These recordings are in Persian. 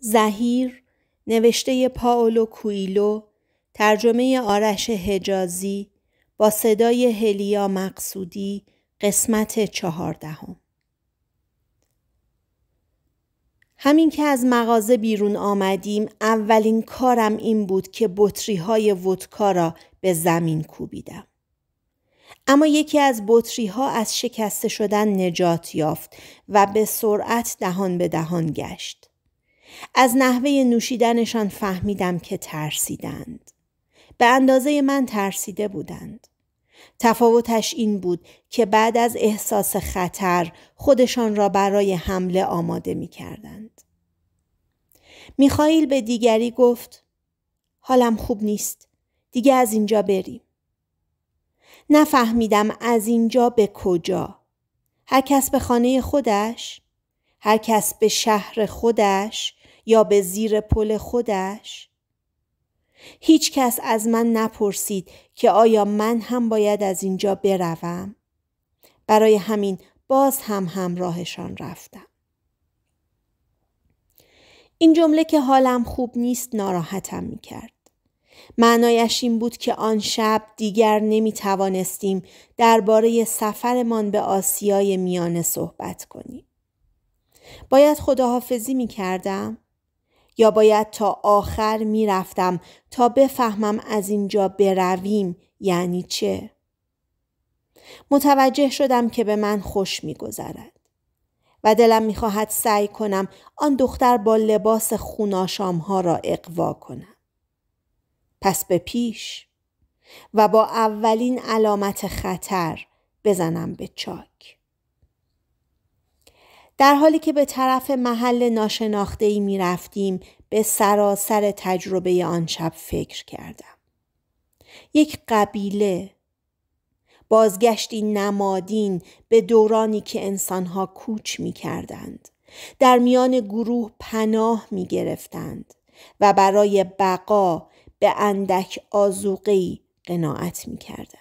زهیر نوشته پاولو کویلو ترجمه آرش حجازی با صدای هلیا مقصودی قسمت چهاردهم همین که از مغازه بیرون آمدیم اولین کارم این بود که بطری های ودکا را به زمین کوبیدم. اما یکی از بطری ها از شکسته شدن نجات یافت و به سرعت دهان به دهان گشت. از نحوه نوشیدنشان فهمیدم که ترسیدند. به اندازه من ترسیده بودند. تفاوتش این بود که بعد از احساس خطر خودشان را برای حمله آماده می کردند. به دیگری گفت حالم خوب نیست. دیگه از اینجا بریم. نفهمیدم از اینجا به کجا. هر کس به خانه خودش، هر کس به شهر خودش، یا به زیر پل خودش؟ هیچ کس از من نپرسید که آیا من هم باید از اینجا بروم؟ برای همین باز هم همراهشان رفتم. این جمله که حالم خوب نیست ناراحتم می کرد. معنایش این بود که آن شب دیگر نمی توانستیم درباره سفرمان به آسیای میانه صحبت کنیم. باید خداحافظی می کردم؟ یا باید تا آخر میرفتم تا بفهمم از اینجا برویم یعنی چه؟ متوجه شدم که به من خوش میگذرد و دلم میخواهد سعی کنم آن دختر با لباس خوناشام ها را اقوا کنم. پس به پیش و با اولین علامت خطر بزنم به چال. در حالی که به طرف محل ای می رفتیم به سراسر تجربه آن شب فکر کردم. یک قبیله بازگشتی نمادین به دورانی که انسانها کوچ می کردند. در میان گروه پناه می گرفتند و برای بقا به اندک آزوقی قناعت می کردند.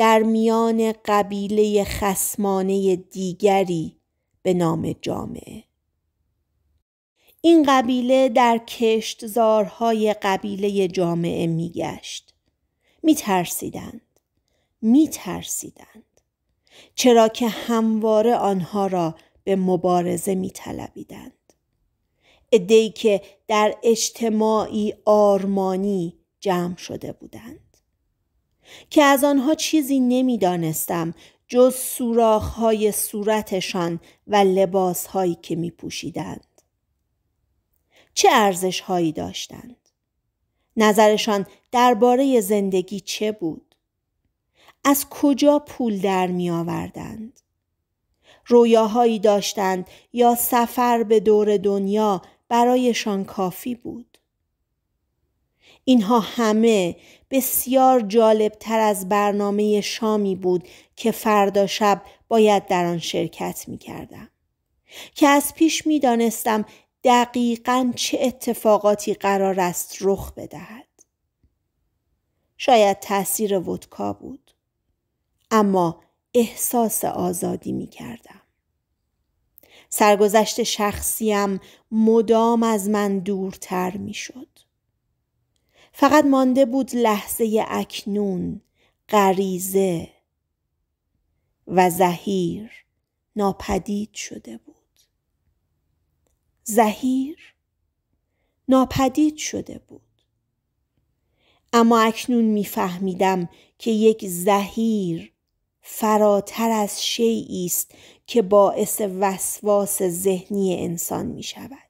در میان قبیله خسمانه دیگری به نام جامعه این قبیله در کشتزارهای قبیله جامعه میگشت میترسیدند میترسیدند چرا که همواره آنها را به مبارزه میطلبیدند عدهای که در اجتماعی آرمانی جمع شده بودند که از آنها چیزی نمیدانستم جز سوراخهای صورتشان و لباسهایی که می پوشیدند. چه ارزش هایی داشتند؟ نظرشان درباره زندگی چه بود؟ از کجا پول در می آوردند؟ رویاهایی داشتند یا سفر به دور دنیا برایشان کافی بود. اینها همه بسیار جالب تر از برنامه شامی بود که فردا شب باید در آن شرکت می کردم. که از پیش می دانستم دقیقا چه اتفاقاتی قرار است رخ بدهد. شاید تأثیر ودکا بود. اما احساس آزادی می کردم. سرگذشت شخصیم مدام از من دورتر می شد. فقط مانده بود لحظه اکنون غریزه و زهیر ناپدید شده بود زهیر ناپدید شده بود اما اکنون میفهمیدم که یک زهیر فراتر از شیعی است که باعث وسواس ذهنی انسان می شود.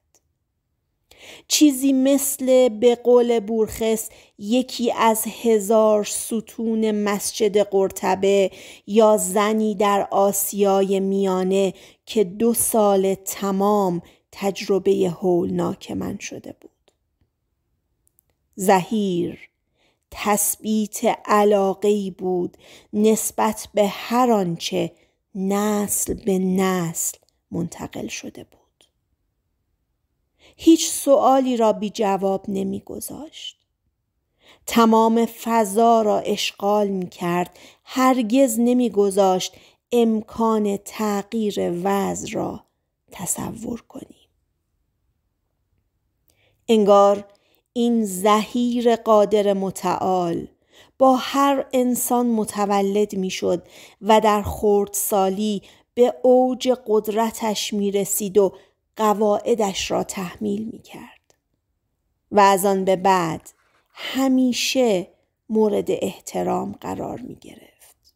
چیزی مثل به قول بورخس یکی از هزار ستون مسجد قرتبه یا زنی در آسیای میانه که دو سال تمام تجربه هولناک من شده بود. زهیر تثبیت علاقه بود نسبت به هر آنچه نسل به نسل منتقل شده بود. هیچ سؤالی را بی جواب نمی گذاشت. تمام فضا را اشغال می کرد هرگز نمی گذاشت امکان تغییر وضع را تصور کنیم. انگار این زهیر قادر متعال با هر انسان متولد میشد و در خردسالی به اوج قدرتش می رسید و قواعدش را تحمیل می کرد. و از آن به بعد همیشه مورد احترام قرار می گرفت.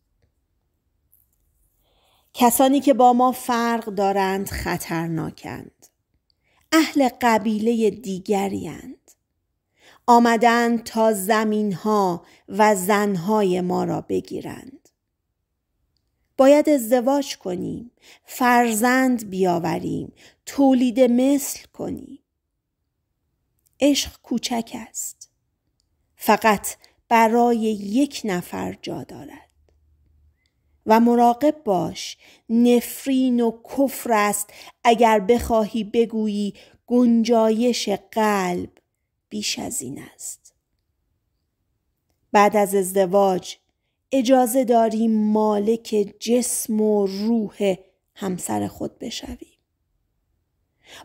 کسانی که با ما فرق دارند خطرناکند. اهل قبیله دیگریند. آمدن تا زمین ها و زن های ما را بگیرند. باید ازدواج کنیم، فرزند بیاوریم، تولید مثل کنی عشق کوچک است فقط برای یک نفر جا دارد و مراقب باش نفرین و کفر است اگر بخواهی بگویی گنجایش قلب بیش از این است بعد از ازدواج اجازه داری مالک جسم و روح همسر خود بشوی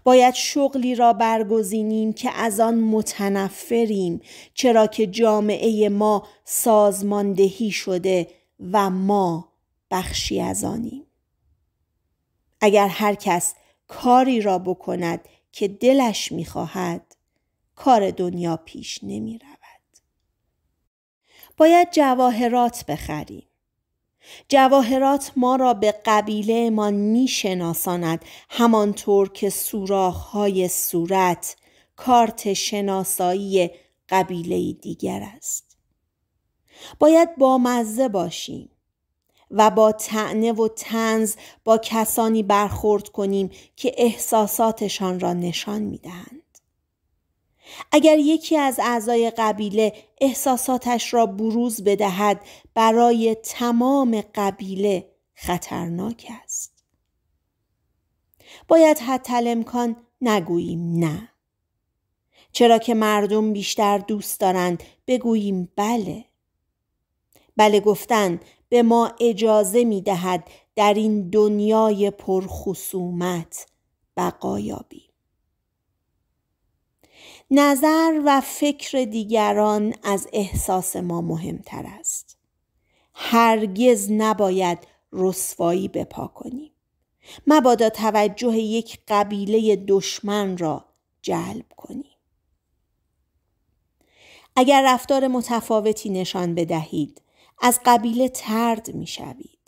باید شغلی را برگزینیم که از آن متنفریم چرا که جامعه ما سازماندهی شده و ما بخشی از آنیم اگر هر کس کاری را بکند که دلش میخواهد کار دنیا پیش نمی رود. باید جواهرات بخریم جواهرات ما را به قبیله ما شناساند همانطور که های صورت کارت شناسایی قبیله دیگر است باید با مزه باشیم و با تعنه و تنز با کسانی برخورد کنیم که احساساتشان را نشان می دهند. اگر یکی از اعضای قبیله احساساتش را بروز بدهد برای تمام قبیله خطرناک است. باید حتی امکان نگوییم نه. چرا که مردم بیشتر دوست دارند بگوییم بله. بله گفتن به ما اجازه می دهد در این دنیای پرخصومت بقا یابیم. نظر و فکر دیگران از احساس ما مهمتر است هرگز نباید رسوایی بپا کنیم مبادا توجه یک قبیله دشمن را جلب کنیم اگر رفتار متفاوتی نشان بدهید از قبیله ترد می شوید.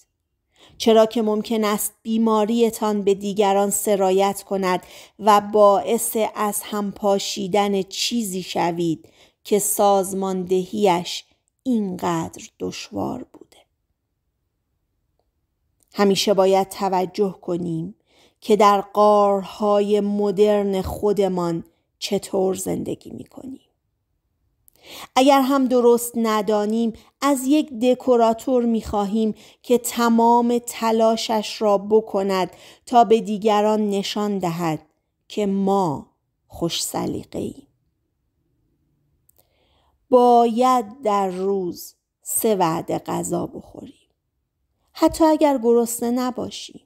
چرا که ممکن است بیماریتان به دیگران سرایت کند و باعث از هم پاشیدن چیزی شوید که سازماندهیش اینقدر دشوار بوده همیشه باید توجه کنیم که در قارهای مدرن خودمان چطور زندگی می کنیم. اگر هم درست ندانیم از یک دکوراتور خواهیم که تمام تلاشش را بکند تا به دیگران نشان دهد که ما خوش سلیقه ایم. باید در روز سه وعده غذا بخوریم. حتی اگر گرسنه نباشیم.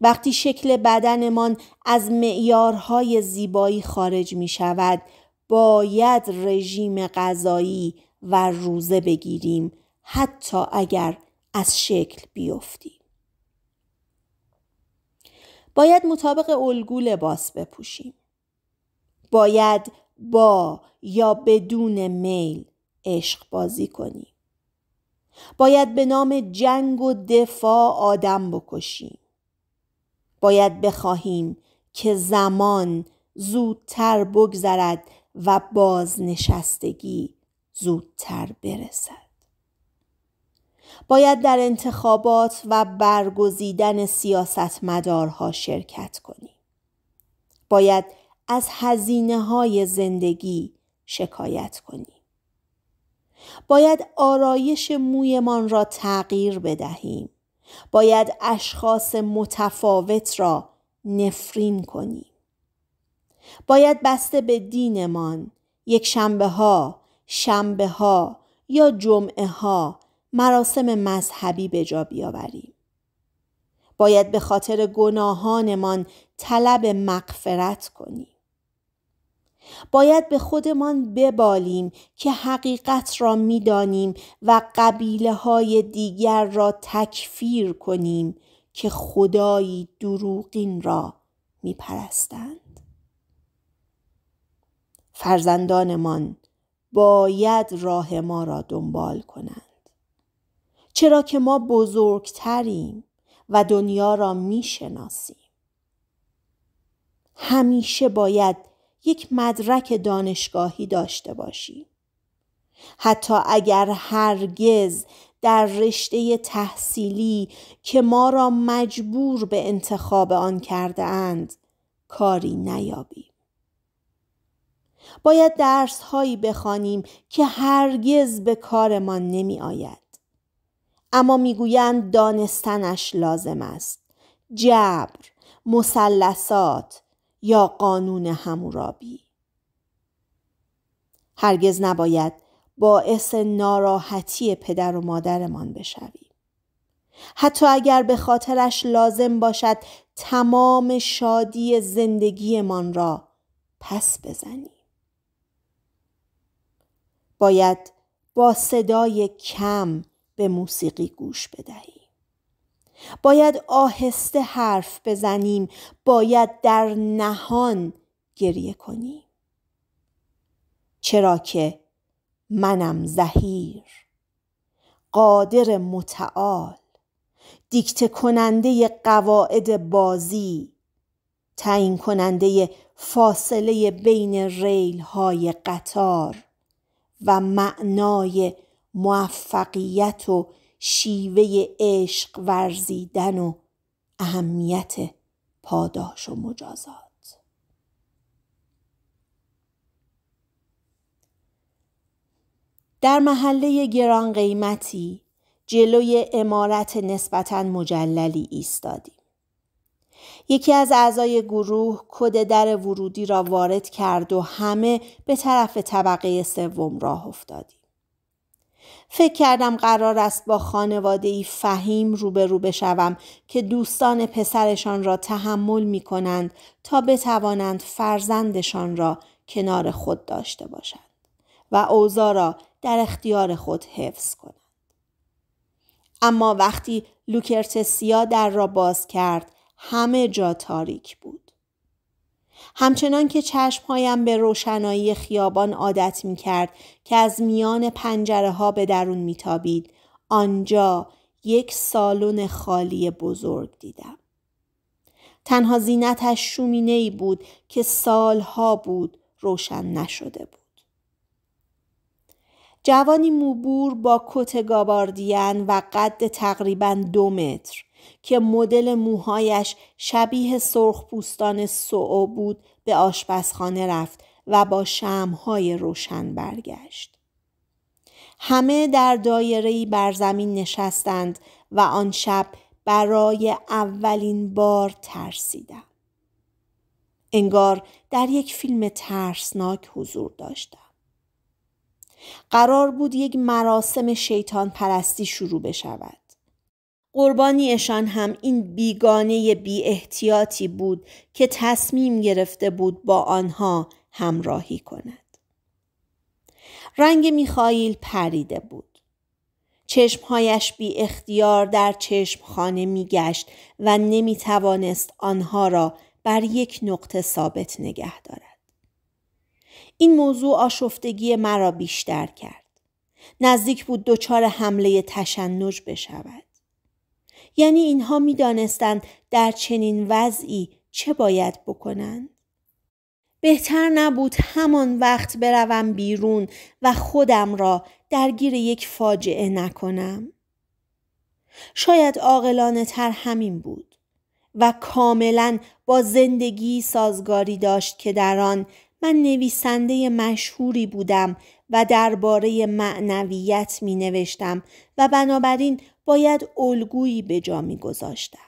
وقتی شکل بدنمان از معیارهای زیبایی خارج می شود باید رژیم غذایی و روزه بگیریم حتی اگر از شکل بیفتیم. باید مطابق الگو لباس بپوشیم. باید با یا بدون میل عشق بازی کنیم. باید به نام جنگ و دفاع آدم بکشیم. باید بخواهیم که زمان زودتر بگذرد و بازنشستگی زودتر برسد. باید در انتخابات و برگزیدن سیاستمدارها شرکت کنیم. باید از هزینه های زندگی شکایت کنیم. باید آرایش مویمان را تغییر بدهیم. باید اشخاص متفاوت را نفرین کنیم. باید بسته به دینمان یک شنبه ها شنبه ها یا جمعه ها مراسم مذهبی به جا بیاوریم باید به خاطر گناهانمان طلب مغفرت کنیم باید به خودمان ببالیم که حقیقت را میدانیم و قبیله های دیگر را تکفیر کنیم که خدایی دروغین را میپرستند فرزندانمان باید راه ما را دنبال کنند چرا که ما بزرگتریم و دنیا را میشناسیم همیشه باید یک مدرک دانشگاهی داشته باشیم حتی اگر هرگز در رشته تحصیلی که ما را مجبور به انتخاب آن کرده اند کاری نیابیم باید درس هایی بخوانیم که هرگز به کارمان نمی آید. اما میگویند دانستنش لازم است. جبر، مثلثات یا قانون همورابی. هرگز نباید باعث ناراحتی پدر و مادرمان بشویم. حتی اگر به خاطرش لازم باشد تمام شادی زندگیمان را پس بزنیم. باید با صدای کم به موسیقی گوش بدهیم باید آهسته حرف بزنیم باید در نهان گریه کنیم چرا که منم زهیر قادر متعال دیکته کننده قواعد بازی تعیین کننده فاصله بین ریل های قطار و معنای موفقیت و شیوه عشق ورزیدن و اهمیت پاداش و مجازات در محله گران قیمتی جلوی امارت نسبتا مجللی ایستادیم یکی از اعضای گروه کد در ورودی را وارد کرد و همه به طرف طبقه سوم راه افتادیم. فکر کردم قرار است با خانواده ای فهیم روبرو بشوم که دوستان پسرشان را تحمل می کنند تا بتوانند فرزندشان را کنار خود داشته باشند و اوزا را در اختیار خود حفظ کنند. اما وقتی لوکرتسیا در را باز کرد همه جا تاریک بود. همچنان که چشمهایم به روشنایی خیابان عادت می کرد که از میان پنجره ها به درون می تابید. آنجا یک سالن خالی بزرگ دیدم. تنها زینتش شومینه ای بود که سالها بود روشن نشده بود. جوانی موبور با کت گاباردین و قد تقریبا دو متر که مدل موهایش شبیه سرخ پوستان بود به آشپزخانه رفت و با شمهای روشن برگشت. همه در دایرهی بر زمین نشستند و آن شب برای اولین بار ترسیدم. انگار در یک فیلم ترسناک حضور داشتم. قرار بود یک مراسم شیطان پرستی شروع بشود. قربانیشان هم این بیگانه بی احتیاطی بود که تصمیم گرفته بود با آنها همراهی کند. رنگ میخاییل پریده بود. چشمهایش بی اختیار در چشمخانه گشت و نمی توانست آنها را بر یک نقطه ثابت نگه دارد. این موضوع آشفتگی مرا بیشتر کرد. نزدیک بود دچار حمله تشنج بشود. یعنی اینها میدانستند در چنین وضعی چه باید بکنند بهتر نبود همان وقت بروم بیرون و خودم را درگیر یک فاجعه نکنم شاید عاقلانه تر همین بود و کاملا با زندگی سازگاری داشت که در آن من نویسنده مشهوری بودم و درباره معنویت می نوشتم و بنابراین باید الگویی به جا می گذاشتم.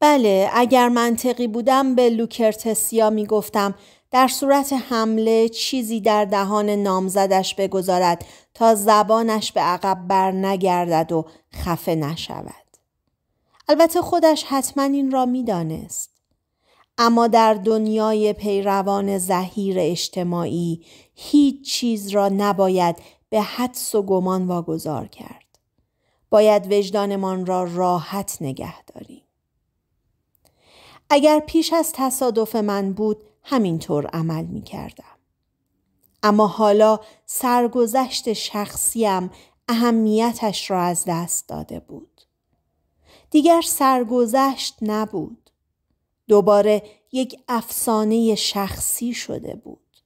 بله اگر منطقی بودم به لوکرتسیا می گفتم در صورت حمله چیزی در دهان نامزدش بگذارد تا زبانش به عقب بر نگردد و خفه نشود. البته خودش حتما این را دانست. اما در دنیای پیروان زهیر اجتماعی هیچ چیز را نباید به حدس و گمان واگذار کرد. باید وجدانمان را راحت نگه داریم. اگر پیش از تصادف من بود همینطور عمل می کردم. اما حالا سرگذشت شخصیم اهمیتش را از دست داده بود. دیگر سرگذشت نبود. دوباره یک افسانه شخصی شده بود.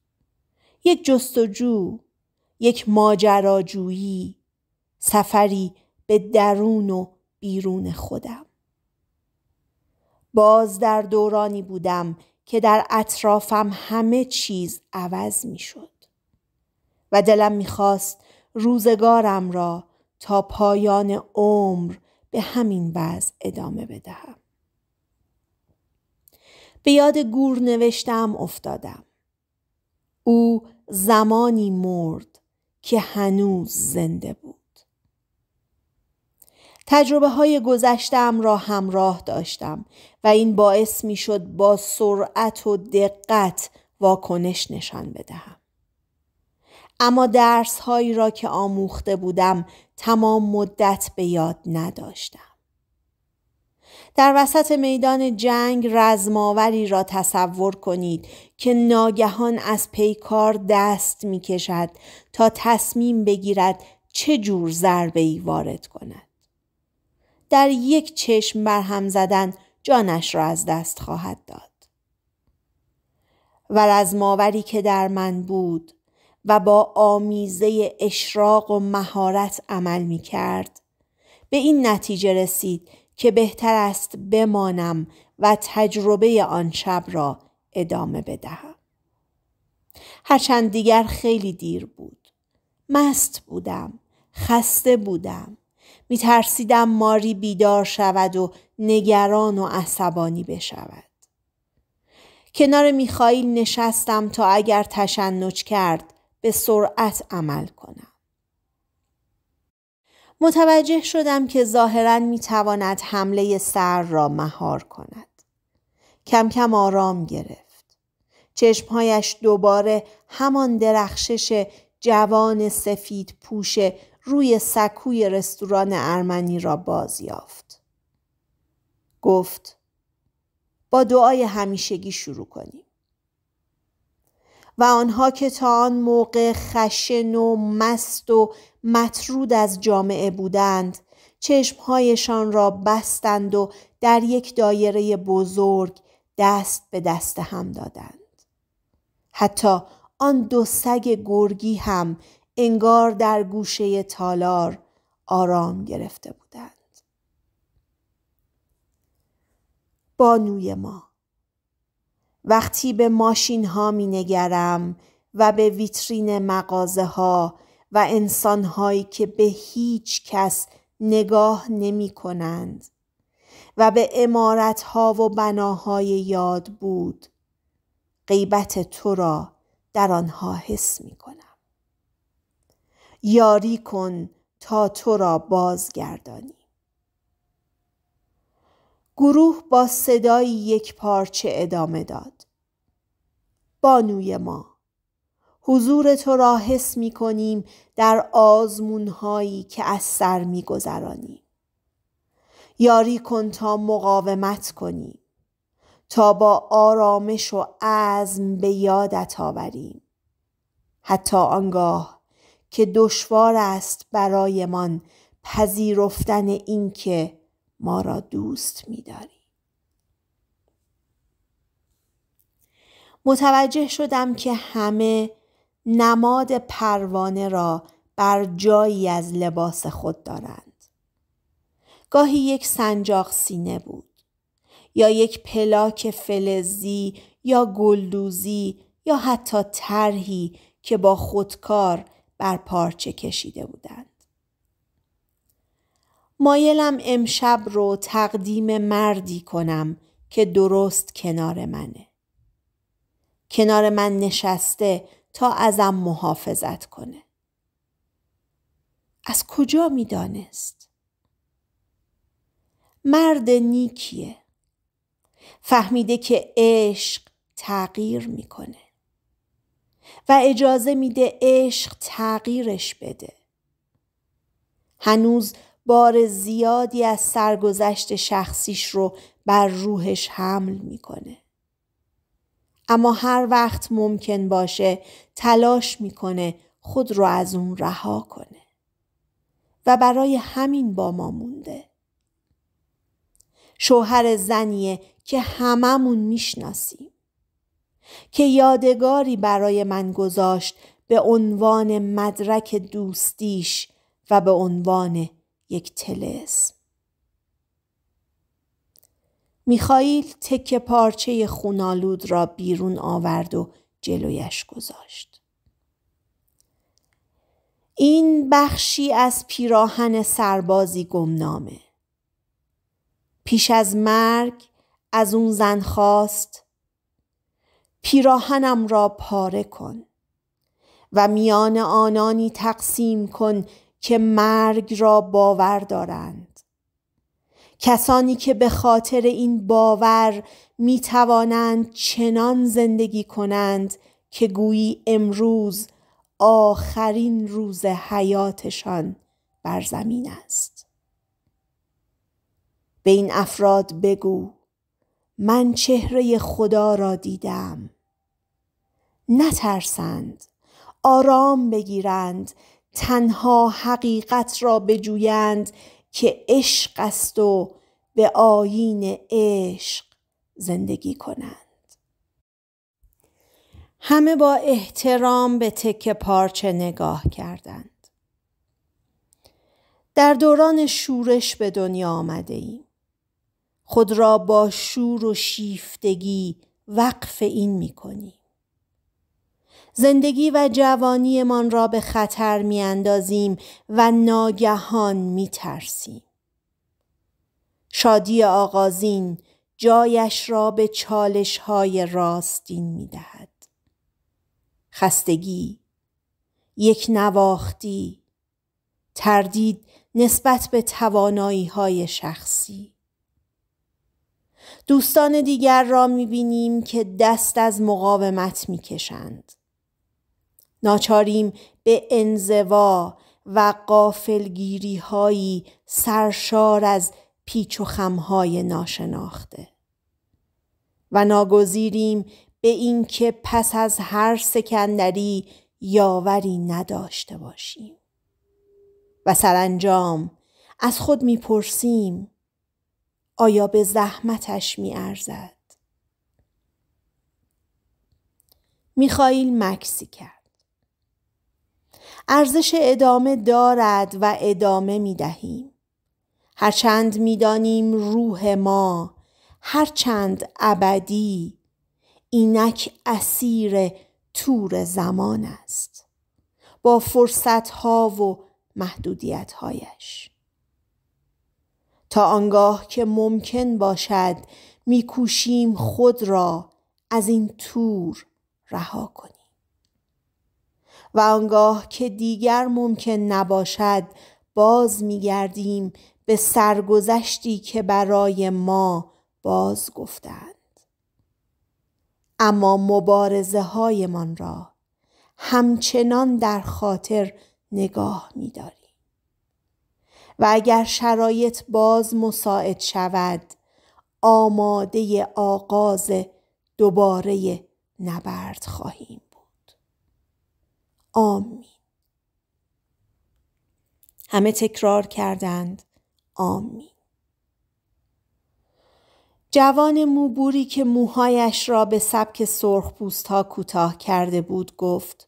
یک جستجو، یک ماجراجویی، سفری به درون و بیرون خودم باز در دورانی بودم که در اطرافم همه چیز عوض می شد و دلم میخواست روزگارم را تا پایان عمر به همین وضع ادامه بدهم. به یاد گور نوشتم افتادم. او زمانی مرد که هنوز زنده بود. تجربه های گذشتم را همراه داشتم و این باعث می شد با سرعت و دقت واکنش نشان بدهم. اما درس هایی را که آموخته بودم تمام مدت به یاد نداشتم. در وسط میدان جنگ رزماوری را تصور کنید که ناگهان از پیکار دست می کشد تا تصمیم بگیرد چه جور ضربه ای وارد کند. در یک چشم برهم زدن جانش را از دست خواهد داد و از ماوری که در من بود و با آمیزه اشراق و مهارت عمل می کرد به این نتیجه رسید که بهتر است بمانم و تجربه آن شب را ادامه بدهم. هرچند دیگر خیلی دیر بود. مست بودم. خسته بودم. ترسیدم ماری بیدار شود و نگران و عصبانی بشود. کنار میخائیل نشستم تا اگر تشنج کرد به سرعت عمل کنم. متوجه شدم که ظاهرا میتواند حمله سر را مهار کند. کم کم آرام گرفت. چشمهایش دوباره همان درخشش جوان سفید پوش روی سکوی رستوران ارمنی را باز یافت. گفت با دعای همیشگی شروع کنیم. و آنها که تا آن موقع خشن و مست و مطرود از جامعه بودند چشمهایشان را بستند و در یک دایره بزرگ دست به دست هم دادند. حتی آن دو سگ گرگی هم انگار در گوشه تالار آرام گرفته بودند. بانوی ما وقتی به ماشین ها می نگرم و به ویترین مغازه ها و انسان هایی که به هیچ کس نگاه نمی کنند و به امارت ها و بناهای یاد بود غیبت تو را در آنها حس می کنند یاری کن تا تو را بازگردانی گروه با صدایی یک پارچه ادامه داد بانوی ما حضور تو را حس می کنیم در آزمون که از سر می یاری کن تا مقاومت کنی تا با آرامش و عزم به یادت آوریم حتی آنگاه که دشوار است برایمان پذیرفتن اینکه ما را دوست می‌داری متوجه شدم که همه نماد پروانه را بر جایی از لباس خود دارند. گاهی یک سنجاق سینه بود یا یک پلاک فلزی یا گلدوزی یا حتی طرحی که با خودکار بر پارچه کشیده بودند. مایلم امشب رو تقدیم مردی کنم که درست کنار منه. کنار من نشسته تا ازم محافظت کنه. از کجا دانست؟ مرد نیکیه. فهمیده که عشق تغییر میکنه. و اجازه میده عشق تغییرش بده. هنوز بار زیادی از سرگذشت شخصیش رو بر روحش حمل میکنه. اما هر وقت ممکن باشه تلاش میکنه خود رو از اون رها کنه. و برای همین با ما مونده. شوهر زنیه که هممون میشناسیم. که یادگاری برای من گذاشت به عنوان مدرک دوستیش و به عنوان یک تلز میخایل تکه پارچه خونالود را بیرون آورد و جلویش گذاشت. این بخشی از پیراهن سربازی گمنامه. پیش از مرگ از اون زن خواست پیراهنم را پاره کن و میان آنانی تقسیم کن که مرگ را باور دارند کسانی که به خاطر این باور می توانند چنان زندگی کنند که گویی امروز آخرین روز حیاتشان بر زمین است به این افراد بگو من چهره خدا را دیدم نترسند آرام بگیرند تنها حقیقت را بجویند که عشق است و به آیین عشق زندگی کنند همه با احترام به تکه پارچه نگاه کردند در دوران شورش به دنیا آمده ایم. خود را با شور و شیفتگی وقف این می کنیم. زندگی و جوانیمان را به خطر میاندازیم و ناگهان ترسیم. شادی آغازین جایش را به چالش های راستین میدهد. خستگی، یک نواختی، تردید نسبت به توانایی های شخصی. دوستان دیگر را بینیم که دست از مقاومت میکشند. ناچاریم به انزوا و قافلگیری هایی سرشار از پیچ و خمهای ناشناخته و ناگزیریم به اینکه پس از هر سکندری یاوری نداشته باشیم و سرانجام از خود میپرسیم آیا به زحمتش میارزد میخائیل مکسی کرد ارزش ادامه دارد و ادامه می دهیم. هرچند می دانیم روح ما هرچند ابدی اینک اسیر تور زمان است با فرصت ها و محدودیت هایش تا آنگاه که ممکن باشد میکوشیم خود را از این تور رها کنیم و آنگاه که دیگر ممکن نباشد باز گردیم به سرگذشتی که برای ما باز گفتند اما مبارزه هایمان را همچنان در خاطر نگاه داریم. و اگر شرایط باز مساعد شود آماده آغاز دوباره نبرد خواهیم آمین همه تکرار کردند آمین جوان موبوری که موهایش را به سبک سرخ ها کوتاه کرده بود گفت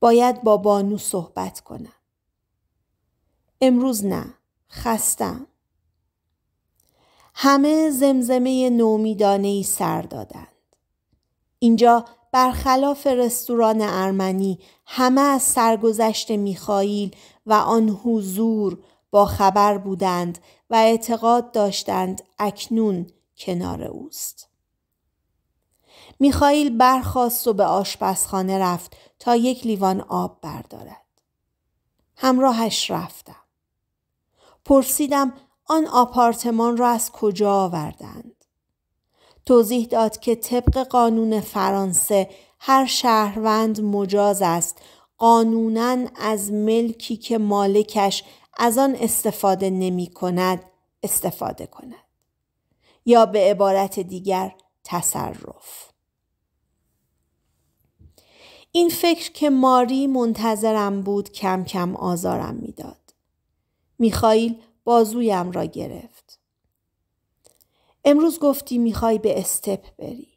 باید با بانو صحبت کنم. امروز نه. خستم. همه زمزمه نومیدانهی ای سر دادند. اینجا برخلاف رستوران ارمنی همه از سرگذشت میخائیل و آن حضور با خبر بودند و اعتقاد داشتند اکنون کنار اوست. میخائیل برخاست و به آشپزخانه رفت تا یک لیوان آب بردارد. همراهش رفتم. پرسیدم آن آپارتمان را از کجا آوردند. توضیح داد که طبق قانون فرانسه هر شهروند مجاز است قانونا از ملکی که مالکش از آن استفاده نمی کند استفاده کند یا به عبارت دیگر تصرف این فکر که ماری منتظرم بود کم کم آزارم میداد میخائیل بازویم را گرفت امروز گفتی میخوای به استپ بری.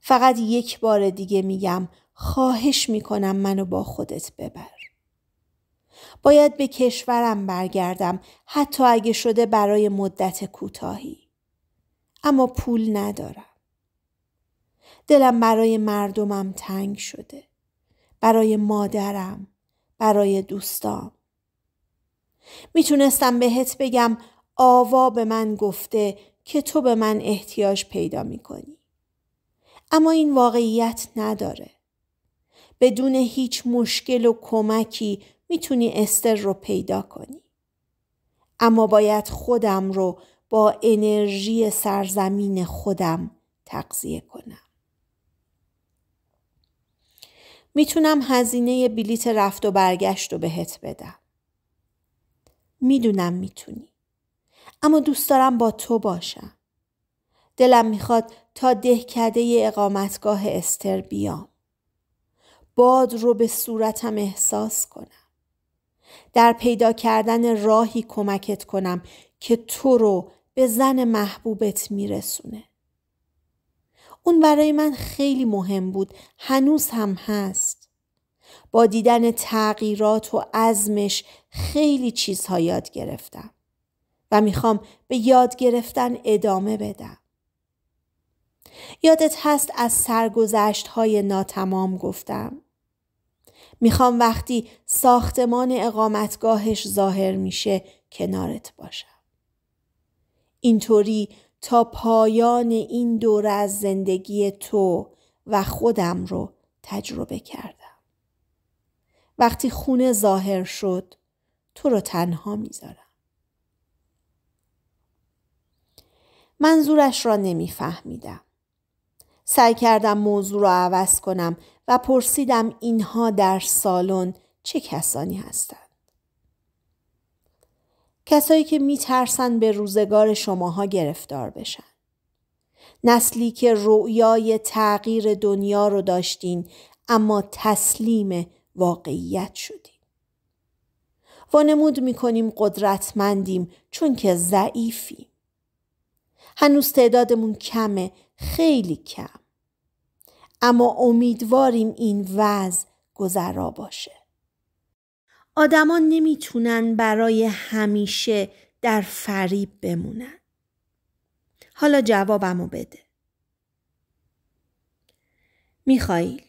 فقط یک بار دیگه میگم خواهش میکنم منو با خودت ببر. باید به کشورم برگردم حتی اگه شده برای مدت کوتاهی. اما پول ندارم. دلم برای مردمم تنگ شده. برای مادرم. برای دوستام. میتونستم بهت بگم آوا به من گفته که تو به من احتیاج پیدا می کنی. اما این واقعیت نداره. بدون هیچ مشکل و کمکی میتونی استر رو پیدا کنی. اما باید خودم رو با انرژی سرزمین خودم تقضیه کنم. میتونم هزینه بلیت رفت و برگشت رو بهت بدم. میدونم میتونی. اما دوست دارم با تو باشم. دلم میخواد تا دهکده اقامتگاه استر بیام. باد رو به صورتم احساس کنم. در پیدا کردن راهی کمکت کنم که تو رو به زن محبوبت میرسونه. اون برای من خیلی مهم بود. هنوز هم هست. با دیدن تغییرات و عزمش خیلی چیزها یاد گرفتم. و میخوام به یاد گرفتن ادامه بدم. یادت هست از سرگذشت های ناتمام گفتم. میخوام وقتی ساختمان اقامتگاهش ظاهر میشه کنارت باشم. اینطوری تا پایان این دوره از زندگی تو و خودم رو تجربه کردم. وقتی خونه ظاهر شد تو رو تنها میذارم. منظورش را نمیفهمیدم. سعی کردم موضوع را عوض کنم و پرسیدم اینها در سالن چه کسانی هستند. کسایی که میترسن به روزگار شماها گرفتار بشن. نسلی که رویای تغییر دنیا رو داشتین اما تسلیم واقعیت شدیم. وانمود میکنیم قدرتمندیم چون که ضعیفیم. هنوز تعدادمون کمه خیلی کم اما امیدواریم این وضع گذرا باشه آدما نمیتونن برای همیشه در فریب بمونن حالا جوابمو بده میخائیل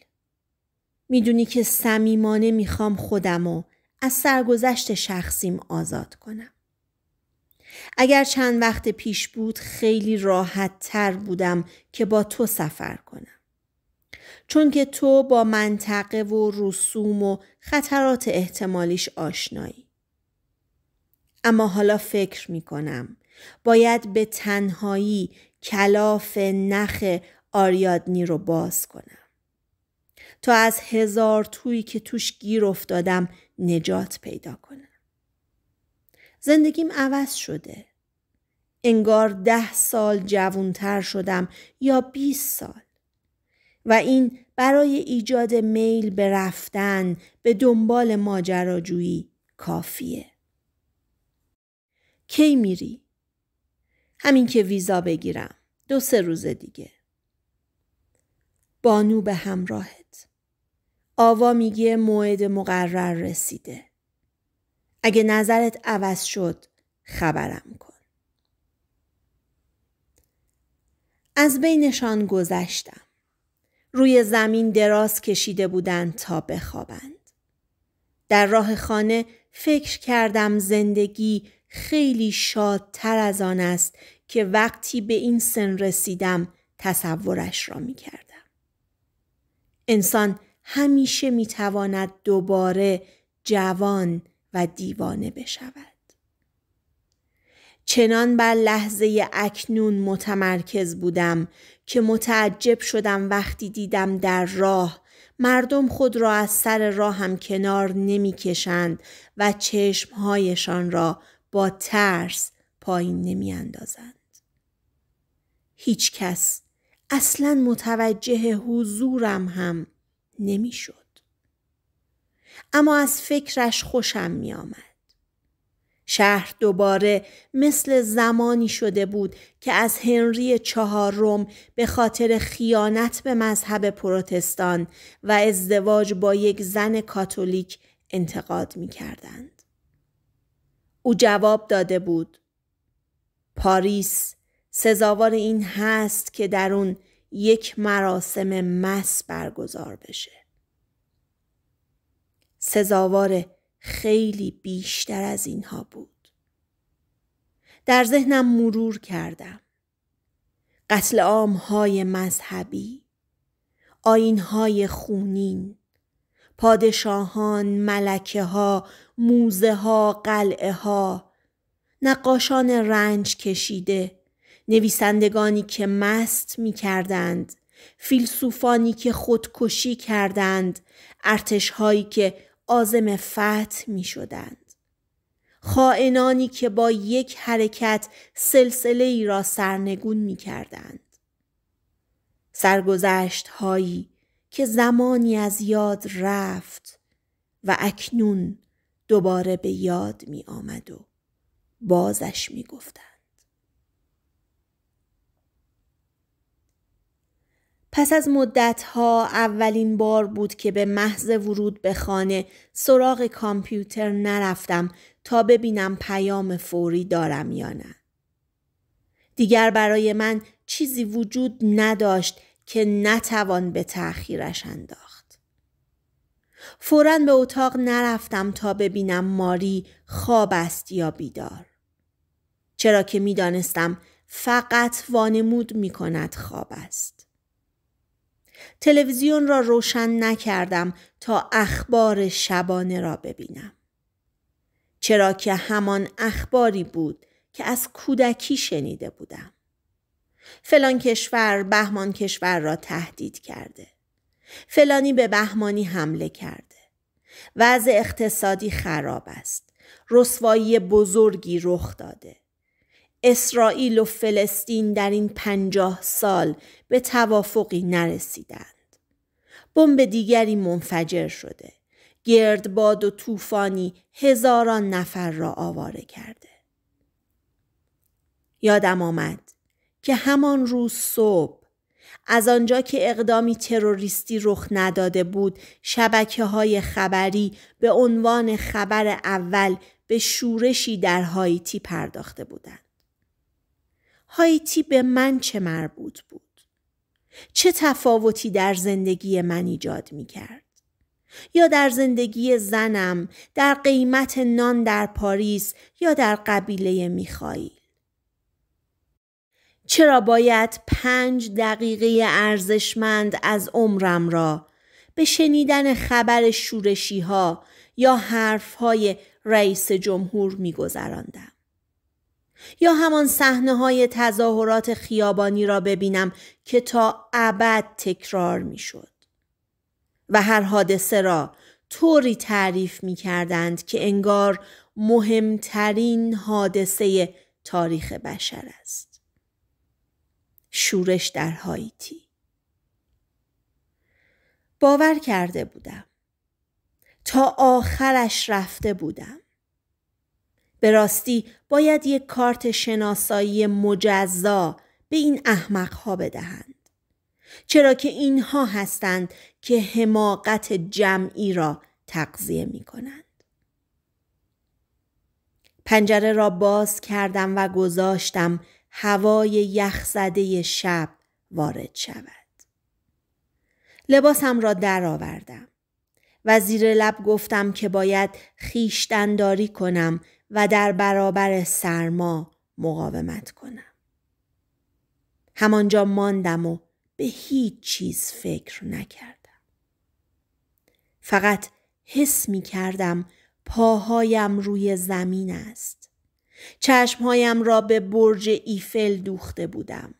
میدونی که صمیمانه میخوام خودمو از سرگذشت شخصیم آزاد کنم اگر چند وقت پیش بود خیلی راحت تر بودم که با تو سفر کنم. چون که تو با منطقه و رسوم و خطرات احتمالیش آشنایی. اما حالا فکر می کنم باید به تنهایی کلاف نخ آریادنی رو باز کنم. تا از هزار تویی که توش گیر افتادم نجات پیدا کنم. زندگیم عوض شده. انگار ده سال جوونتر شدم یا 20 سال. و این برای ایجاد میل به رفتن به دنبال ماجراجویی کافیه. کی میری؟ همین که ویزا بگیرم. دو سه روز دیگه. بانو به همراهت. آوا میگه موعد مقرر رسیده. اگه نظرت عوض شد خبرم کن. از بینشان گذشتم. روی زمین دراز کشیده بودند تا بخوابند. در راه خانه فکر کردم زندگی خیلی شادتر از آن است که وقتی به این سن رسیدم تصورش را می کردم. انسان همیشه می تواند دوباره جوان، و دیوانه بشود. چنان بر لحظه اکنون متمرکز بودم که متعجب شدم وقتی دیدم در راه مردم خود را از سر راه هم کنار نمیکشند و چشمهایشان را با ترس پایین نمیاندازند. هیچ کس اصلا متوجه حضورم هم نمیشد. اما از فکرش خوشم می آمد. شهر دوباره مثل زمانی شده بود که از هنری روم به خاطر خیانت به مذهب پروتستان و ازدواج با یک زن کاتولیک انتقاد می کردند. او جواب داده بود پاریس سزاوار این هست که در اون یک مراسم مس برگزار بشه. سزاوار خیلی بیشتر از اینها بود. در ذهنم مرور کردم. قتل های مذهبی، های خونین، پادشاهان، ملکه ها، موزه ها، قلعه ها، نقاشان رنج کشیده، نویسندگانی که مست می کردند، فیلسوفانی که خودکشی کردند، ارتشهایی که آزم فتح می شدند. خائنانی که با یک حرکت سلسله ای را سرنگون می کردند. سرگذشت هایی که زمانی از یاد رفت و اکنون دوباره به یاد می آمد و بازش می گفتند. پس از مدتها اولین بار بود که به محض ورود به خانه سراغ کامپیوتر نرفتم تا ببینم پیام فوری دارم یا نه. دیگر برای من چیزی وجود نداشت که نتوان به تأخیرش انداخت. فورا به اتاق نرفتم تا ببینم ماری خواب است یا بیدار. چرا که دانستم فقط وانمود می کند خواب است. تلویزیون را روشن نکردم تا اخبار شبانه را ببینم. چرا که همان اخباری بود که از کودکی شنیده بودم. فلان کشور بهمان کشور را تهدید کرده. فلانی به بهمانی حمله کرده. وضع اقتصادی خراب است. رسوایی بزرگی رخ داده. اسرائیل و فلسطین در این پنجاه سال به توافقی نرسیدند. بمب دیگری منفجر شده. گردباد و طوفانی هزاران نفر را آواره کرده. یادم آمد که همان روز صبح از آنجا که اقدامی تروریستی رخ نداده بود شبکه های خبری به عنوان خبر اول به شورشی در هایتی پرداخته بودند. هایتی به من چه مربوط بود؟ چه تفاوتی در زندگی من ایجاد می کرد؟ یا در زندگی زنم، در قیمت نان در پاریس یا در قبیله میخائیل. چرا باید پنج دقیقه ارزشمند از عمرم را به شنیدن خبر شورشی ها یا حرف های رئیس جمهور میگذراندم؟ یا همان صحنه های تظاهرات خیابانی را ببینم که تا ابد تکرار میشد و هر حادثه را طوری تعریف می کردند که انگار مهمترین حادثه تاریخ بشر است. شورش در هایتی باور کرده بودم. تا آخرش رفته بودم. به راستی باید یک کارت شناسایی مجزا به این احمقها بدهند. چرا که اینها هستند که حماقت جمعی را تقضیه می کنند. پنجره را باز کردم و گذاشتم هوای زده شب وارد شود. لباسم را درآوردم و زیر لب گفتم که باید خیشتنداری کنم و در برابر سرما مقاومت کنم. همانجا ماندم و به هیچ چیز فکر نکردم. فقط حس می کردم پاهایم روی زمین است. چشمهایم را به برج ایفل دوخته بودم.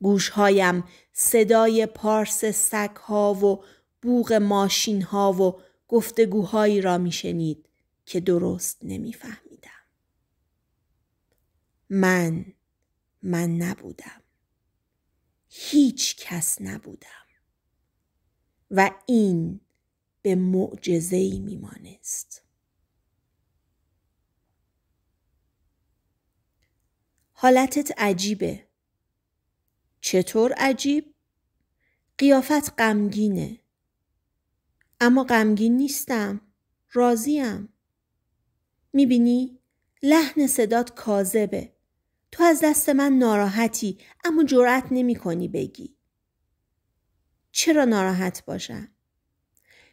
گوشهایم صدای پارس سگها و بوغ ماشین ها و گفتگوهایی را شنید که درست نمیفهمیدم من من نبودم هیچ کس نبودم و این به معجزه میمانست حالتت عجیبه چطور عجیب قیافت غمگینه اما غمگین نیستم راضیم میبینی؟ لحن صدات کاذبه. تو از دست من ناراحتی اما جرأت نمی کنی بگی. چرا ناراحت باشم؟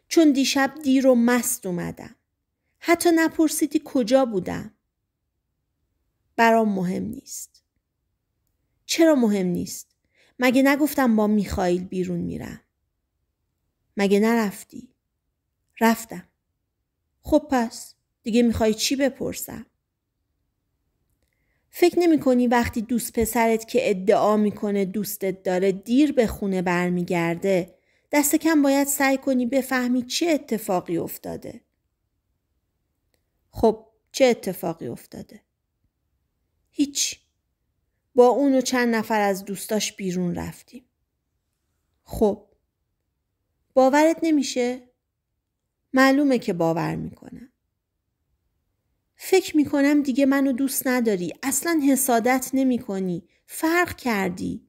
چون دیشب دیر و مست اومدم. حتی نپرسیدی کجا بودم. برام مهم نیست. چرا مهم نیست؟ مگه نگفتم با میخایل بیرون میرم؟ مگه نرفتی؟ رفتم. خب پس دیگه میخوای چی بپرسم؟ فکر نمی کنی وقتی دوست پسرت که ادعا میکنه دوستت داره دیر به خونه برمیگرده دست کم باید سعی کنی بفهمی چه اتفاقی افتاده خب چه اتفاقی افتاده هیچ با اون و چند نفر از دوستاش بیرون رفتیم خب باورت نمیشه معلومه که باور میکنم فکر می کنم دیگه منو دوست نداری. اصلا حسادت نمی کنی. فرق کردی.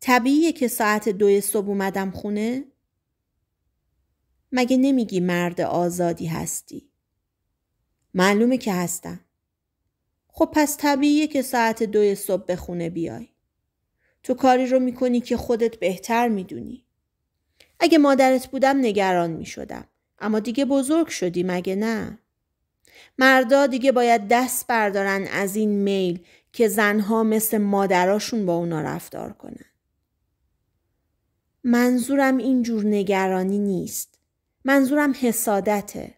طبیعیه که ساعت دوی صبح اومدم خونه؟ مگه نمیگی مرد آزادی هستی؟ معلومه که هستم. خب پس طبیعیه که ساعت دوی صبح به خونه بیای. تو کاری رو میکنی که خودت بهتر میدونی. اگه مادرت بودم نگران میشدم. اما دیگه بزرگ شدی مگه نه؟ مردا دیگه باید دست بردارن از این میل که زنها مثل مادراشون با اونا رفتار کنن. منظورم اینجور نگرانی نیست. منظورم حسادته.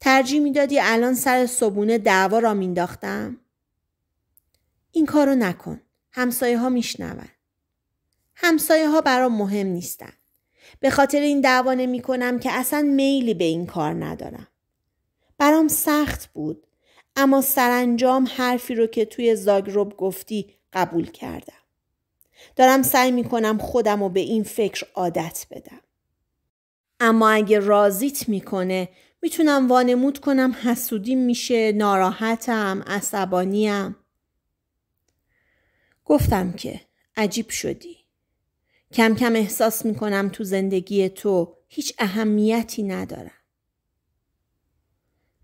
ترجیح میدادی الان سر صبونه دعوا را مینداختم؟ این کارو نکن. همسایه ها میشنون. همسایه ها برام مهم نیستن. به خاطر این دعوا نمی کنم که اصلا میلی به این کار ندارم. برام سخت بود اما سرانجام حرفی رو که توی زاگروب گفتی قبول کردم دارم سعی میکنم خودم رو به این فکر عادت بدم اما اگه رازیت میکنه میتونم وانمود کنم حسودی میشه ناراحتم عصبانیم گفتم که عجیب شدی کم کم احساس میکنم تو زندگی تو هیچ اهمیتی ندارم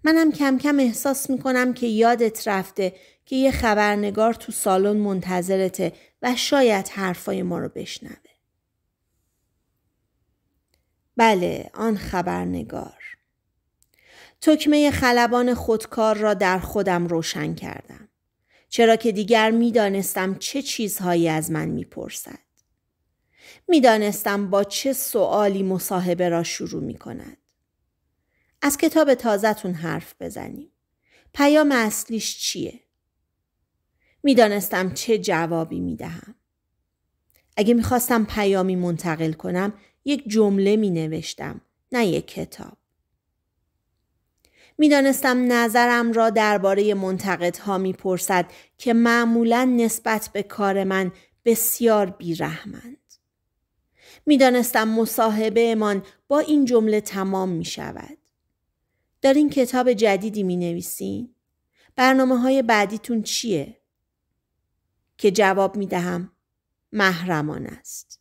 منم کم کم احساس میکنم که یادت رفته که یه خبرنگار تو سالن منتظرته و شاید حرفای ما رو بشنوه. بله آن خبرنگار. تکمه خلبان خودکار را در خودم روشن کردم. چرا که دیگر دانستم چه چیزهایی از من میپرسد. میدانستم با چه سوالی مصاحبه را شروع می کند. از کتاب تازتون حرف بزنیم. پیام اصلیش چیه؟ میدانستم چه جوابی میدهم. اگه میخواستم پیامی منتقل کنم یک جمله می نوشتم نه یک کتاب. میدانستم نظرم را درباره منتقدها میپرسد که معمولا نسبت به کار من بسیار بیرحمند. میدانستم مصاحبهمان با این جمله تمام می شود. دارین کتاب جدیدی می نویسین؟ برنامه های بعدیتون چیه؟ که جواب می دهم محرمان است.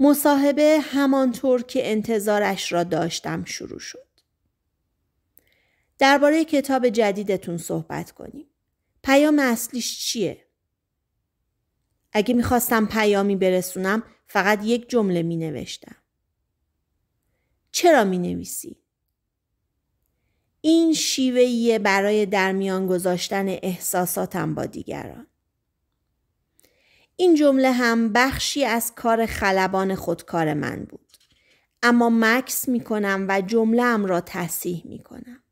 مصاحبه همانطور که انتظارش را داشتم شروع شد. درباره کتاب جدیدتون صحبت کنیم. پیام اصلیش چیه؟ اگه میخواستم پیامی برسونم فقط یک جمله می نوشتم. چرا می این شیوهیه برای درمیان گذاشتن احساساتم با دیگران. این جمله هم بخشی از کار خلبان خودکار من بود. اما مکس می کنم و جمله را تصیح می کنم.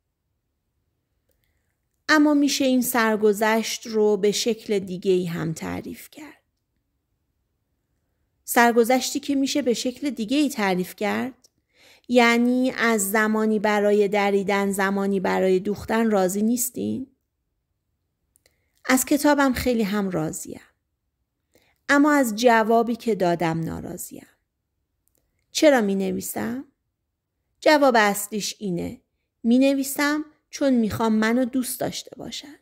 اما میشه این سرگذشت رو به شکل دیگه ای هم تعریف کرد. سرگذشتی که میشه به شکل دیگه ای تعریف کرد یعنی از زمانی برای دریدن زمانی برای دوختن راضی نیستین؟ از کتابم خیلی هم راضیم. اما از جوابی که دادم ناراضیم. چرا می نویسم؟ جواب اصلیش اینه. می نویسم چون میخوام منو دوست داشته باشن.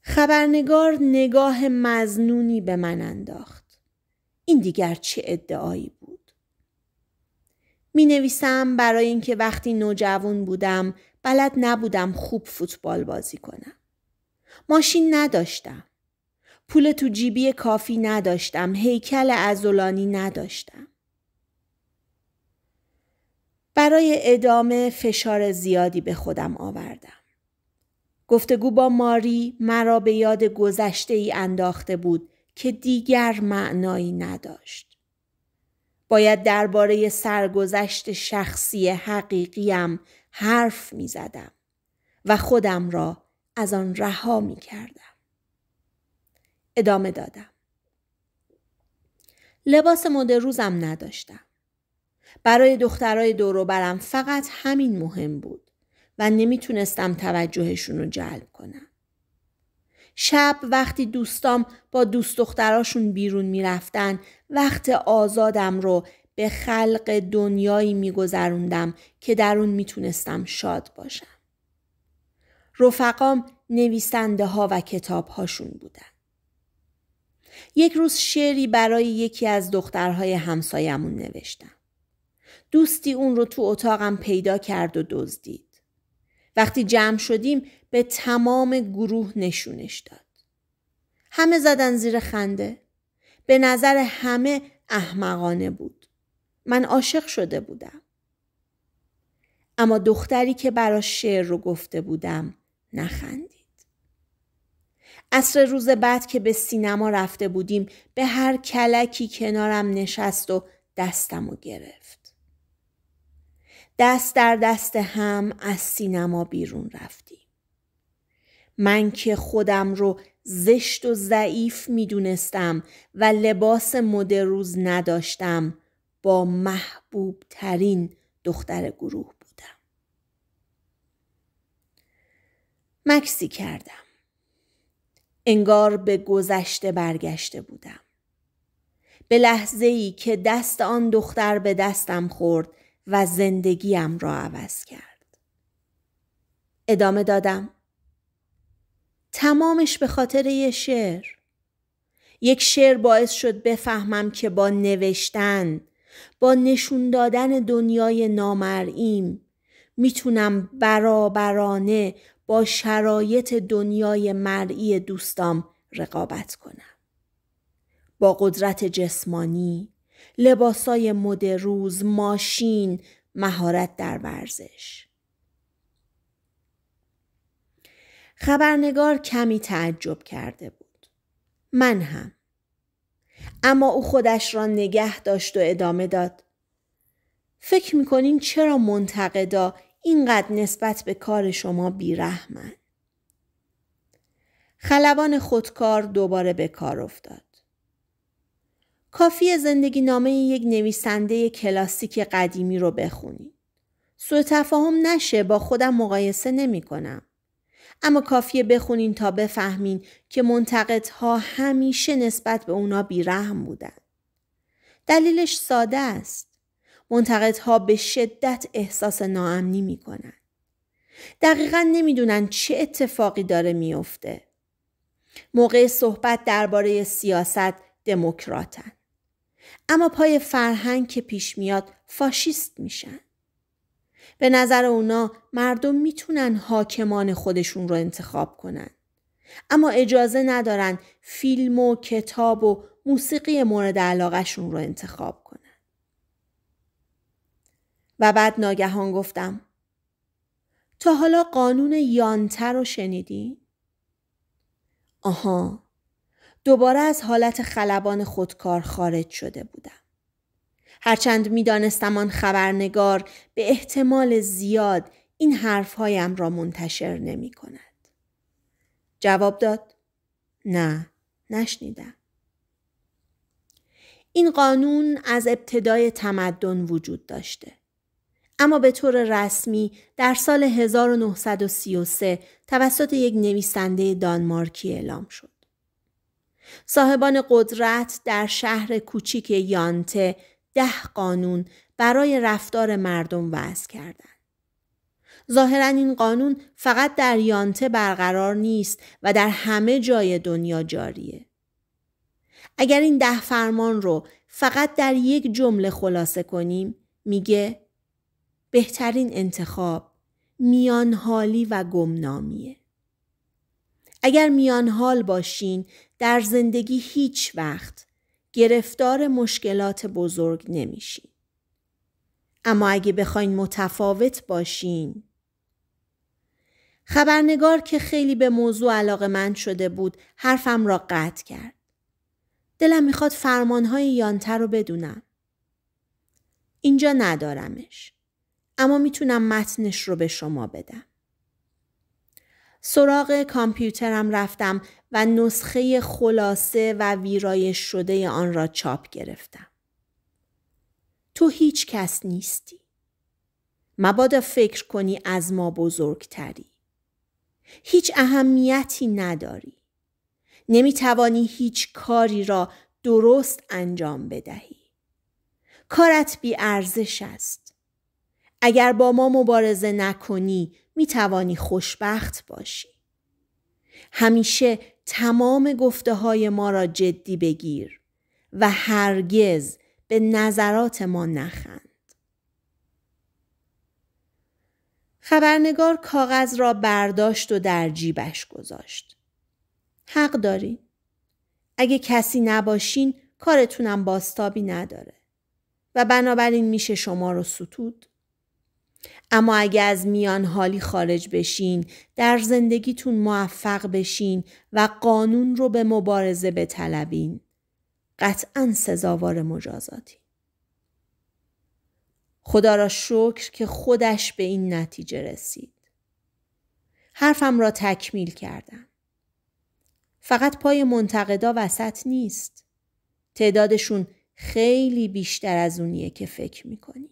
خبرنگار نگاه مزنونی به من انداخت. این دیگر چه ادعایی می نویسم برای اینکه وقتی نوجوان بودم بلد نبودم خوب فوتبال بازی کنم. ماشین نداشتم. پول تو جیبی کافی نداشتم. هیکل ازولانی نداشتم. برای ادامه فشار زیادی به خودم آوردم. گفتگو با ماری مرا به یاد گذشته ای انداخته بود که دیگر معنایی نداشت. باید درباره سرگذشت شخصی حقیقیم حرف می زدم و خودم را از آن رها می کردم. ادامه دادم. لباس مد روزم نداشتم. برای دخترای دوروبرم برم فقط همین مهم بود و نمیتونستم توجهشون رو جلب کنم. شب وقتی دوستام با دوست دختراشون بیرون میرفتن وقت آزادم رو به خلق دنیایی میگذروندم که در اون میتونستم شاد باشم. رفقام نویسنده ها و کتاب هاشون بودن. یک روز شعری برای یکی از دخترهای همسایمون نوشتم. دوستی اون رو تو اتاقم پیدا کرد و دزدید. وقتی جمع شدیم به تمام گروه نشونش داد. همه زدن زیر خنده. به نظر همه احمقانه بود. من عاشق شده بودم. اما دختری که براش شعر رو گفته بودم نخندید. عصر روز بعد که به سینما رفته بودیم به هر کلکی کنارم نشست و دستم و گرفت. دست در دست هم از سینما بیرون رفتیم. من که خودم رو زشت و ضعیف میدونستم و لباس مد روز نداشتم با محبوب ترین دختر گروه بودم. مکسی کردم. انگار به گذشته برگشته بودم. به لحظه ای که دست آن دختر به دستم خورد و زندگیم را عوض کرد. ادامه دادم. تمامش به خاطر یه شعر. یک شعر باعث شد بفهمم که با نوشتن، با نشون دادن دنیای نامرئیم میتونم برابرانه با شرایط دنیای مرئی دوستام رقابت کنم. با قدرت جسمانی، لباسای مد روز، ماشین، مهارت در ورزش. خبرنگار کمی تعجب کرده بود. من هم. اما او خودش را نگه داشت و ادامه داد. فکر میکنین چرا منتقدا اینقدر نسبت به کار شما بیرحمن؟ خلبان خودکار دوباره به کار افتاد. کافی زندگی نامه یک نویسنده کلاسیک قدیمی رو بخونی. سوء تفاهم نشه با خودم مقایسه نمی کنم. اما کافیه بخونین تا بفهمین که منتقدها همیشه نسبت به اونا بیرحم بودن. دلیلش ساده است. منتقدها به شدت احساس ناامنی می کنن. دقیقا نمیدونن چه اتفاقی داره میافته. موقع صحبت درباره سیاست دموکراتن. اما پای فرهنگ که پیش میاد فاشیست میشن. به نظر اونا مردم میتونن حاکمان خودشون رو انتخاب کنن. اما اجازه ندارن فیلم و کتاب و موسیقی مورد علاقهشون رو انتخاب کنن. و بعد ناگهان گفتم تا حالا قانون یانتر رو شنیدی؟ آها دوباره از حالت خلبان خودکار خارج شده بودم. هرچند میدانستم آن خبرنگار به احتمال زیاد این حرفهایم را منتشر نمی کند. جواب داد نه نشنیدم. این قانون از ابتدای تمدن وجود داشته. اما به طور رسمی در سال 1933 توسط یک نویسنده دانمارکی اعلام شد. صاحبان قدرت در شهر کوچیک یانته ده قانون برای رفتار مردم وضع کردند. ظاهرا این قانون فقط در یانته برقرار نیست و در همه جای دنیا جاریه. اگر این ده فرمان رو فقط در یک جمله خلاصه کنیم میگه بهترین انتخاب میانحالی و گمنامیه. اگر میانحال باشین در زندگی هیچ وقت گرفتار مشکلات بزرگ نمیشین. اما اگه بخواین متفاوت باشین خبرنگار که خیلی به موضوع علاقه من شده بود حرفم را قطع کرد. دلم میخواد فرمانهای یانتر رو بدونم. اینجا ندارمش. اما میتونم متنش رو به شما بدم. سراغ کامپیوترم رفتم و نسخه خلاصه و ویرایش شده آن را چاپ گرفتم. تو هیچ کس نیستی. مبادا فکر کنی از ما بزرگتری. هیچ اهمیتی نداری. نمی توانی هیچ کاری را درست انجام بدهی. کارت بی ارزش است. اگر با ما مبارزه نکنی می توانی خوشبخت باشی. همیشه تمام گفته های ما را جدی بگیر و هرگز به نظرات ما نخند. خبرنگار کاغذ را برداشت و در جیبش گذاشت. حق داری؟ اگه کسی نباشین کارتونم باستابی نداره و بنابراین میشه شما رو ستود. اما اگه از میان حالی خارج بشین، در زندگیتون موفق بشین و قانون رو به مبارزه بطلبین، قطعا سزاوار مجازاتی. خدا را شکر که خودش به این نتیجه رسید. حرفم را تکمیل کردم. فقط پای منتقدا وسط نیست. تعدادشون خیلی بیشتر از اونیه که فکر میکنی.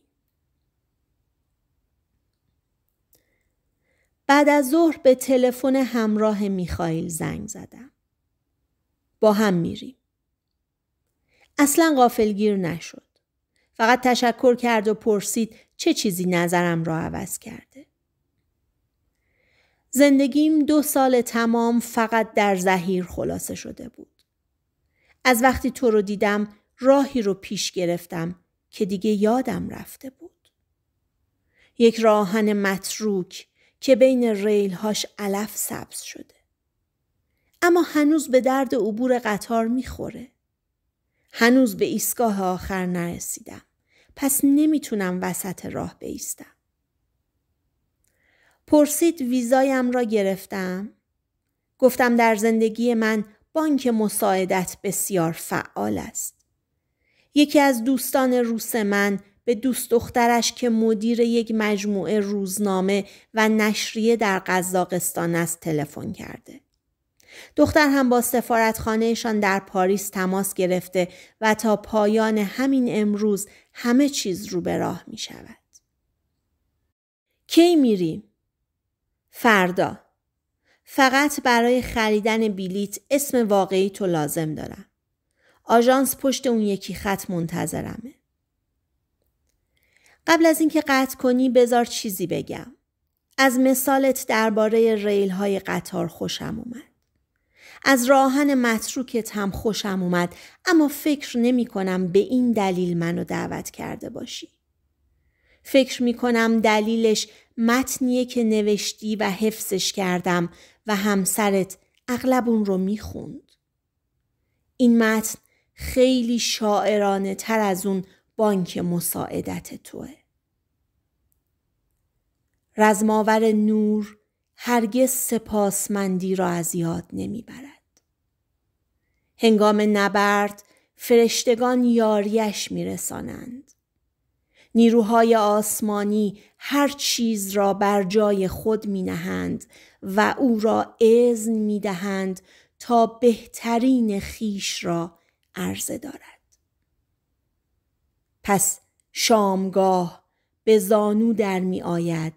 بعد از ظهر به تلفن همراه میخائیل زنگ زدم. با هم میریم. اصلا غافلگیر نشد. فقط تشکر کرد و پرسید چه چیزی نظرم را عوض کرده. زندگیم دو سال تمام فقط در زهیر خلاصه شده بود. از وقتی تو رو دیدم راهی رو پیش گرفتم که دیگه یادم رفته بود. یک راهن متروک که بین ریلهاش علف سبز شده. اما هنوز به درد عبور قطار میخوره. هنوز به ایستگاه آخر نرسیدم. پس نمیتونم وسط راه بیستم. پرسید ویزایم را گرفتم. گفتم در زندگی من بانک مساعدت بسیار فعال است. یکی از دوستان روس من به دوست دخترش که مدیر یک مجموعه روزنامه و نشریه در قزاقستان است تلفن کرده. دختر هم با سفارتخانهشان در پاریس تماس گرفته و تا پایان همین امروز همه چیز رو به راه می شود. کی میریم؟ فردا فقط برای خریدن بلیت اسم واقعی تو لازم دارم. آژانس پشت اون یکی خط منتظرمه. قبل از اینکه قطع کنی بذار چیزی بگم. از مثالت درباره ریل های قطار خوشم اومد. از راهن متروکت هم خوشم اومد اما فکر نمی کنم به این دلیل منو دعوت کرده باشی. فکر می کنم دلیلش متنیه که نوشتی و حفظش کردم و همسرت اغلب اون رو می خوند. این متن خیلی شاعرانه تر از اون بانک مساعدت توه. رزماور نور هرگز سپاسمندی را از یاد نمیبرد. هنگام نبرد فرشتگان یاریش میرسانند. نیروهای آسمانی هر چیز را بر جای خود می نهند و او را اذن می دهند تا بهترین خیش را عرضه دارد. پس شامگاه به زانو در می آید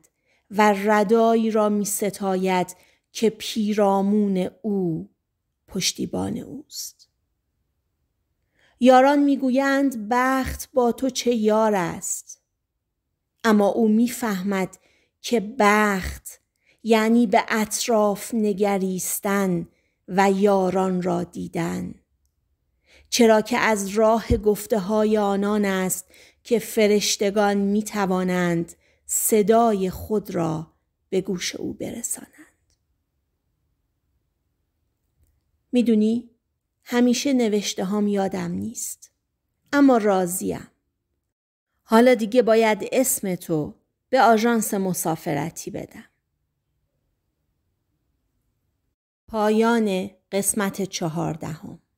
و ردایی را می ستاید که پیرامون او پشتیبان اوست. یاران میگویند بخت با تو چه یار است اما او میفهمد که بخت یعنی به اطراف نگریستن و یاران را دیدن چرا که از راه گفته های آنان است که فرشتگان می توانند صدای خود را به گوش او برسانند. میدونی همیشه نوشته هام یادم نیست. اما راضیم. حالا دیگه باید اسم تو به آژانس مسافرتی بدم. پایان قسمت چهاردهم